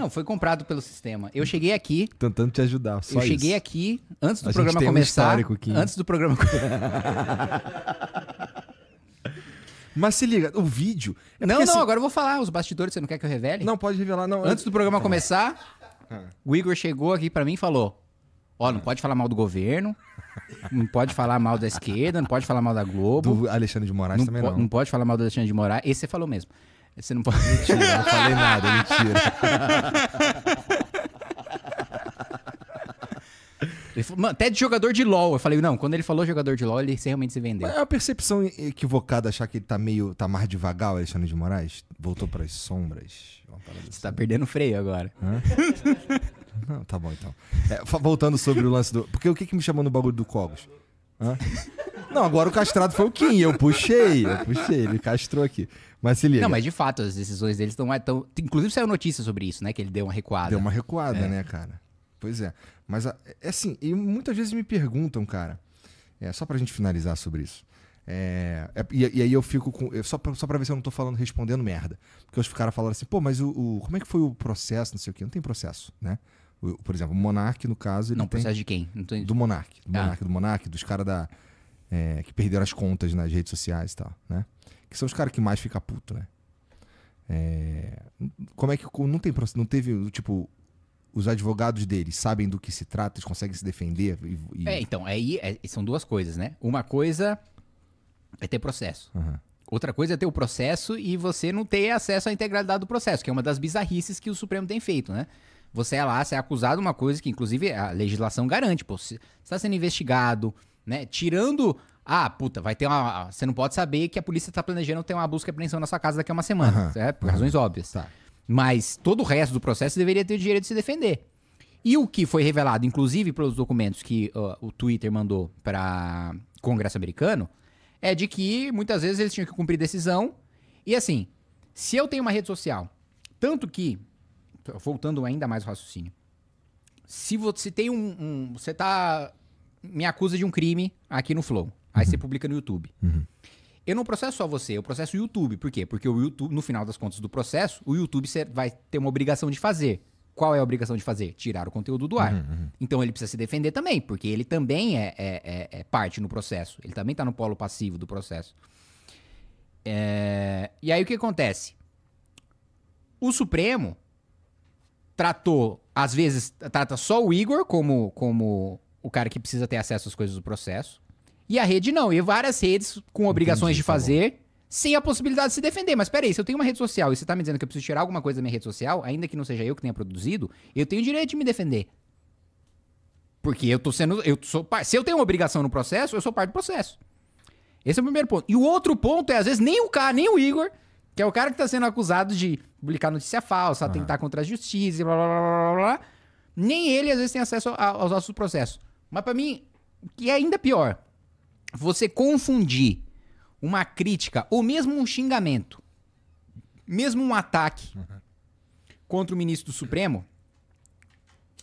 Não, foi comprado pelo sistema. Eu cheguei aqui. Tentando te ajudar. Só eu isso. cheguei aqui antes do a programa começar. Um antes do programa. Mas se liga, o vídeo. É não, não, assim... agora eu vou falar. Os bastidores, você não quer que eu revele? Não, pode revelar, não. Antes do programa começar, ah. o Igor chegou aqui para mim e falou: Ó, oh, não pode falar mal do governo, não pode falar mal da esquerda, não pode falar mal da Globo. Do Alexandre de Moraes não também não. Não pode falar mal do Alexandre de Moraes. Esse você falou mesmo. É, você não pode. Mentira, não falei nada, é mentira. Ele falou, mano, até de jogador de LOL. Eu falei, não, quando ele falou jogador de LOL, ele realmente se vendeu. É uma percepção equivocada achar que ele tá meio. tá mais devagar, o Alexandre de Moraes? Voltou pras sombras. Você assim. tá perdendo freio agora. Hã? não, tá bom então. É, voltando sobre o lance do. Porque o que, que me chamou no bagulho do Cogos? Hã? Não, agora o castrado foi o Kim. Eu puxei, eu puxei. Ele castrou aqui. Mas se liga. Não, mas de fato, as decisões deles estão, mais tão. Inclusive saiu notícia sobre isso, né? Que ele deu uma recuada. Deu uma recuada, é. né, cara? Pois é. Mas é assim, e muitas vezes me perguntam, cara, é, só pra gente finalizar sobre isso. É, é e, e, aí eu fico com. só, pra, só pra ver se eu não tô falando, respondendo merda. Porque os caras falaram assim, pô, mas o, o, como é que foi o processo, não sei o quê? Não tem processo, né? O, por exemplo, o Monark, no caso. Ele não, tem, processo de quem? Do Monark. Do ah. do Monark, dos caras da é, que perderam as contas nas redes sociais e tal, né? Que são os caras que mais ficam puto, né? É, como é que não tem não teve tipo os advogados deles sabem do que se trata, eles conseguem se defender e, e... É, então aí é, são duas coisas, né? Uma coisa é ter processo. Uhum. Outra coisa é ter o processo e você não ter acesso à integralidade do processo, que é uma das bizarrices que o Supremo tem feito, né? Você é lá, você é acusado de uma coisa que, inclusive, a legislação garante. Pô, você está sendo investigado, né? Tirando ah, puta, vai ter uma. Ah, você não pode saber que a polícia está planejando ter uma busca e apreensão na sua casa daqui a uma semana, uhum. Por razões uhum. óbvias. Tá. Mas todo o resto do processo deveria ter o direito de se defender. E o que foi revelado, inclusive pelos documentos que uh, o Twitter mandou para Congresso americano, é de que muitas vezes eles tinham que cumprir decisão. E assim, se eu tenho uma rede social, tanto que, voltando ainda mais o raciocínio, se você tem um, um você tá me acusa de um crime aqui no Flow. Aí você uhum. publica no YouTube. Uhum. Eu não processo só você, eu processo o YouTube. Por quê? Porque o YouTube, no final das contas do processo, o YouTube vai ter uma obrigação de fazer. Qual é a obrigação de fazer? Tirar o conteúdo do ar. Uhum, uhum. Então ele precisa se defender também, porque ele também é, é, é, é parte no processo. Ele também está no polo passivo do processo. É, e aí o que acontece? O Supremo tratou, às vezes, trata só o Igor como, como o cara que precisa ter acesso às coisas do processo. E a rede não. E várias redes com obrigações Entendi, de tá fazer, tá sem a possibilidade de se defender. Mas peraí, se eu tenho uma rede social e você tá me dizendo que eu preciso tirar alguma coisa da minha rede social, ainda que não seja eu que tenha produzido, eu tenho direito de me defender. Porque eu tô sendo. Eu sou, se eu tenho uma obrigação no processo, eu sou parte do processo. Esse é o primeiro ponto. E o outro ponto é, às vezes, nem o cara, nem o Igor, que é o cara que tá sendo acusado de publicar notícia falsa, uhum. atentar contra a justiça, blá blá blá blá blá. Nem ele, às vezes, tem acesso aos nossos processos. Mas para mim, o que é ainda pior, você confundir uma crítica ou mesmo um xingamento, mesmo um ataque contra o ministro do Supremo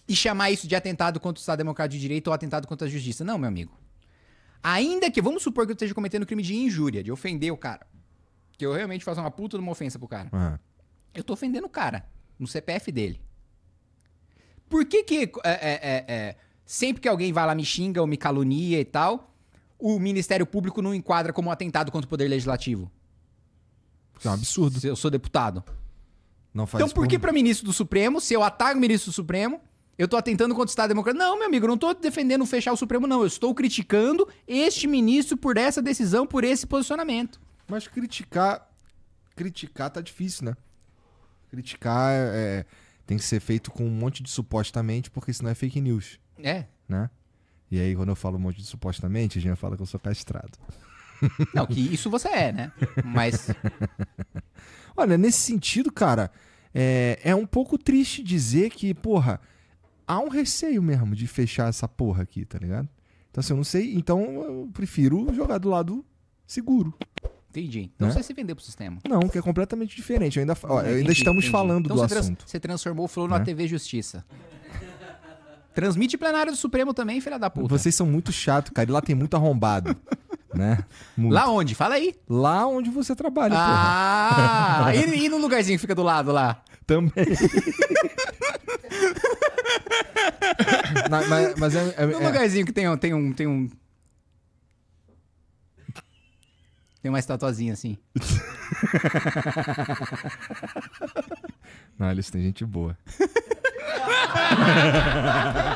e chamar isso de atentado contra o Estado Democrático de Direito ou atentado contra a justiça. Não, meu amigo. Ainda que, vamos supor que eu esteja cometendo crime de injúria, de ofender o cara. Que eu realmente faça uma puta de uma ofensa pro cara. Uhum. Eu tô ofendendo o cara, no CPF dele. Por que que é, é, é, é sempre que alguém vai lá me xinga ou me calunia e tal, o Ministério Público não enquadra como um atentado contra o Poder Legislativo. Isso é um absurdo. Se eu sou deputado. Não faz Então por que para ministro do Supremo, se eu ataco o ministro do Supremo, eu tô atentando contra o Estado Democrático? Não, meu amigo, eu não tô defendendo fechar o Supremo, não. Eu estou criticando este ministro por essa decisão, por esse posicionamento. Mas criticar. Criticar tá difícil, né? Criticar é, é tem que ser feito com um monte de supostamente, porque senão é fake news. É. Né? E aí, quando eu falo um monte de supostamente, a gente fala que eu sou castrado. Não, que isso você é, né? Mas. Olha, nesse sentido, cara, é, é um pouco triste dizer que, porra, há um receio mesmo de fechar essa porra aqui, tá ligado? Então, assim, eu não sei, então eu prefiro jogar do lado seguro. Entendi. Não né? sei se vender pro sistema. Não, que é completamente diferente. Eu ainda, ó, entendi, ainda estamos entendi. falando então do você assunto. Trans, você transformou o Flow né? na TV Justiça. Transmite plenário do Supremo também, filha da puta. Vocês são muito chato, cara. E lá tem muito arrombado. né? Muito. Lá onde? Fala aí. Lá onde você trabalha, ah, e, e, no lugarzinho que fica do lado lá? Também. Na, mas, mas é, é, no é. lugarzinho que tem, tem, um, tem um Tem uma estatuazinha assim. Não, eles têm gente boa.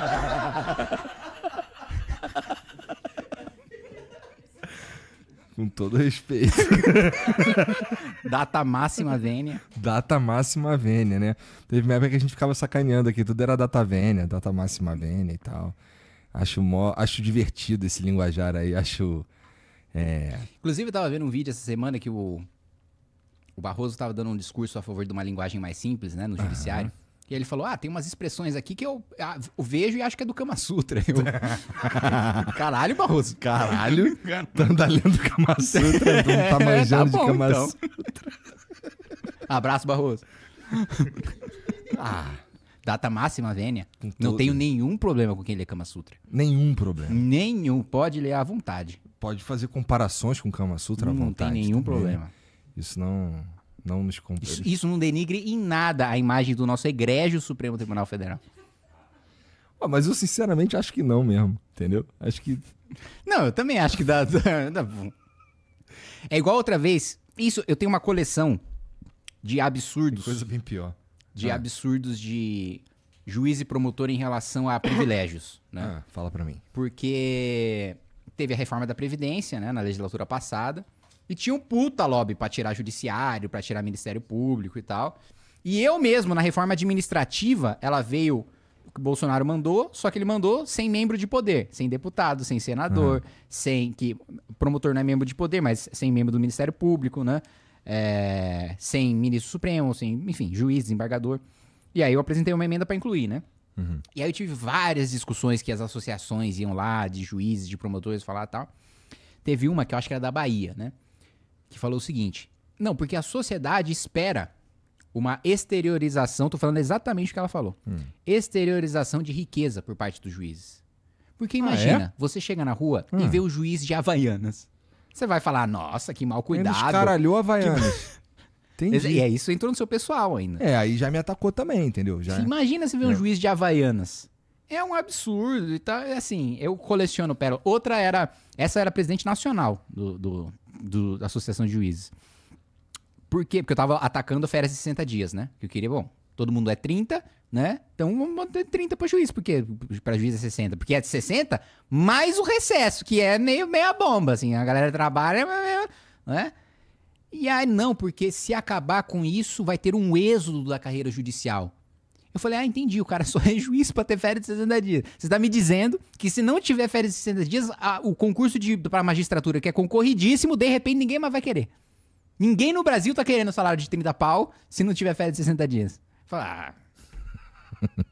Com todo respeito. Data máxima vênia. Data máxima vênia, né? Teve uma época que a gente ficava sacaneando aqui, tudo era data vênia, data máxima vênia e tal. Acho, mó, acho divertido esse linguajar aí, acho é... Inclusive, eu tava vendo um vídeo essa semana que o, o Barroso estava dando um discurso a favor de uma linguagem mais simples, né, no judiciário. Uhum. E ele falou: Ah, tem umas expressões aqui que eu, eu vejo e acho que é do Kama Sutra. Eu... Caralho, Barroso. Caralho. Tanda tá lendo Kama Sutra. Não tá é, manjando tá bom, de Kama então. Sutra. Abraço, Barroso. ah, data máxima, Vênia. Não tenho nenhum problema com quem lê Kama Sutra. Nenhum problema. Nenhum. Pode ler à vontade pode fazer comparações com o Kama Sutra não à vontade. Não tem nenhum também. Né? problema. Isso não, não nos compara. Isso, isso, não denigre em nada a imagem do nosso egrégio Supremo Tribunal Federal. mas eu sinceramente acho que não mesmo, entendeu? Acho que. Não, eu também acho que dá. dá... É igual outra vez. Isso, eu tenho uma coleção de absurdos. coisa bem pior. De ah. absurdos de juiz e promotor em relação a privilégios, né? Ah, fala para mim. Porque teve a reforma da Previdência, né, na legislatura passada, e tinha um puta lobby pra tirar judiciário, pra tirar Ministério Público e tal. E eu mesmo, na reforma administrativa, ela veio. O que Bolsonaro mandou, só que ele mandou sem membro de poder, sem deputado, sem senador, uhum. sem que. Promotor não é membro de poder, mas sem membro do Ministério Público, né? É, sem ministro supremo, sem, enfim, juiz, desembargador. E aí eu apresentei uma emenda para incluir, né? Uhum. E aí eu tive várias discussões que as associações iam lá, de juízes, de promotores, falar tal. Teve uma que eu acho que era da Bahia, né? Que falou o seguinte: não, porque a sociedade espera uma exteriorização, tô falando exatamente o que ela falou. Hum. Exteriorização de riqueza por parte dos juízes. Porque imagina, ah, é? você chega na rua e hum. vê o juiz de Havaianas. Você vai falar, nossa, que mal cuidado. Ele escaralhou Havaianas. Entendi. E é isso entrou no seu pessoal ainda. É, aí já me atacou também, entendeu? Já... imagina se vê um é. juiz de Havaianas. É um absurdo e tá, assim, eu coleciono pérola. Outra era, essa era presidente nacional do, do, do da Associação de Juízes. Por quê? Porque eu tava atacando férias de 60 dias, né? Que eu queria, bom, todo mundo é 30, né? Então vamos ter 30 para juiz, porque para juiz é 60, porque é de 60 mais o recesso, que é meio meia bomba assim, a galera trabalha, é, né? E aí, não, porque se acabar com isso, vai ter um êxodo da carreira judicial. Eu falei, ah, entendi, o cara só é juiz para ter férias de 60 dias. Você está me dizendo que se não tiver férias de 60 dias, a, o concurso para magistratura, que é concorridíssimo, de repente ninguém mais vai querer. Ninguém no Brasil tá querendo salário de 30 pau se não tiver férias de 60 dias. Falei, Ah.